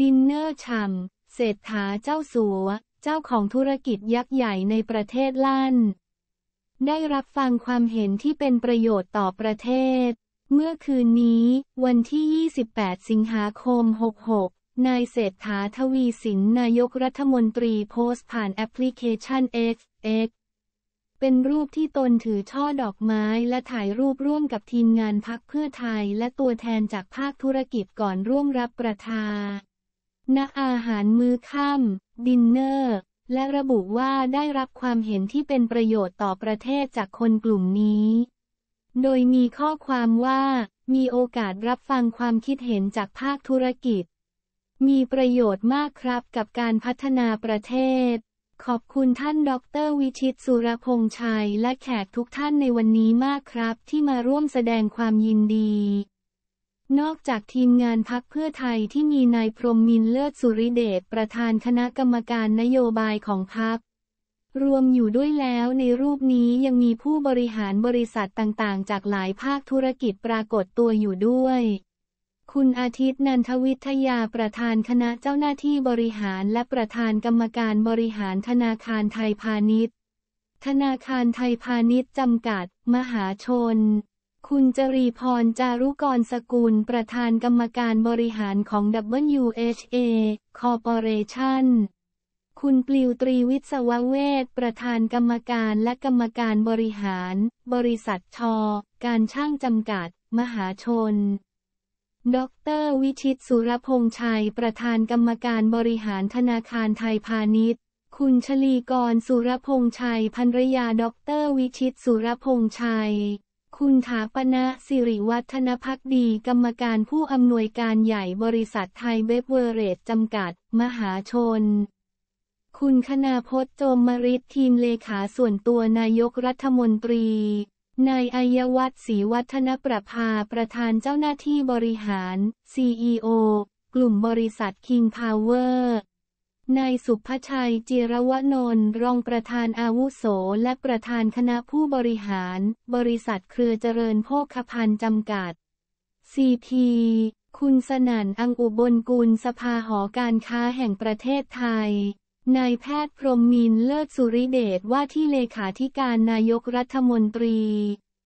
ดินเนอร์ชัมเศรษฐาเจ้าสัว เจ้าของธุรกิจยักษ์ใหญ่ในประเทศลั่น ได้รับฟังความเห็นที่เป็นประโยชน์ต่อประเทศ เมื่อคืนนี้ วันที่ 28 สิงหาคม 66นายเศรษฐาทวีสิน นายกรัฐมนตรีโพสต์ผ่านแอปพลิเคชัน X เป็นรูปที่ตนถือช่อดอกไม้และถ่ายรูปร่วมกับทีมงานพักเพื่อไทย และตัวแทนจากภาคธุรกิจก่อนร่วมรับประทานณอาหารมื้อค่ำดินเนอร์ และระบุว่าได้รับความเห็นที่เป็นประโยชน์ต่อประเทศจากคนกลุ่มนี้ โดยมีข้อความว่า มีโอกาสรับฟังความคิดเห็นจากภาคธุรกิจ มีประโยชน์มากครับกับการพัฒนาประเทศ ขอบคุณท่านดรวิชิตสุรพงษ์ชัยและแขกทุกท่านในวันนี้มากครับ ที่มาร่วมแสดงความยินดีนอกจากทีมงานพักเพื่อไทยที่มีนายพรมมินเลิศสุริเดชประธานคณะกรรมการนโยบายของพักรวมอยู่ด้วยแล้วในรูปนี้ยังมีผู้บริหารบริษัทต่างๆ จากหลายภาคธุรกิจปรากฏตัวอยู่ด้วย คุณอาทิตย์นันทวิทยาประธานคณะเจ้าหน้าที่บริหารและประธานกรรมการบริหารธนาคารไทยพาณิชย์ ธนาคารไทยพาณิชย์จำกัด มหาชนคุณจรีพรจารุกรสกุลประธานกรรมการบริหารของ WHA Corporation คุณปลิวตรีวิศวเวทประธานกรรมการและกรรมการบริหาร บริษัทชอการช่างจำกัด มหาชน ดรวิชิตสุรพงษ์ชัย ประธานกรรมการบริหารธนาคารไทยพาณิชย์ คุณชลีกรสุรพงษ์ชัยภรรยา ดรวิชิตสุรพงษ์ชัยคุณถาปณะสิริวัฒนพักดีกรรมการผู้อำนวยการใหญ่บริษัทไทยเบเวอร์เรจจำกัด มหาชน คุณคณาพจน์โจมมริตทีมเลขาส่วนตัวนายกรัฐมนตรี นายอัยวัฒน์ศรีวัฒนประภาประธานเจ้าหน้าที่บริหาร CEO กลุ่มบริษัทคิงพาวเวอร์นายสุภชัยจิรวนนท์รองประธานอาวุโสและประธานคณะผู้บริหาร บริษัทเครือเจริญโภคภัณฑ์จำกัดีทีคุณสนั่นอังอุบลกุลสภาหอการค้าแห่งประเทศไทยนายแพทย์พรมมินเลิศสุริเดชว่าที่เลขาธิการนายกรัฐมนตรี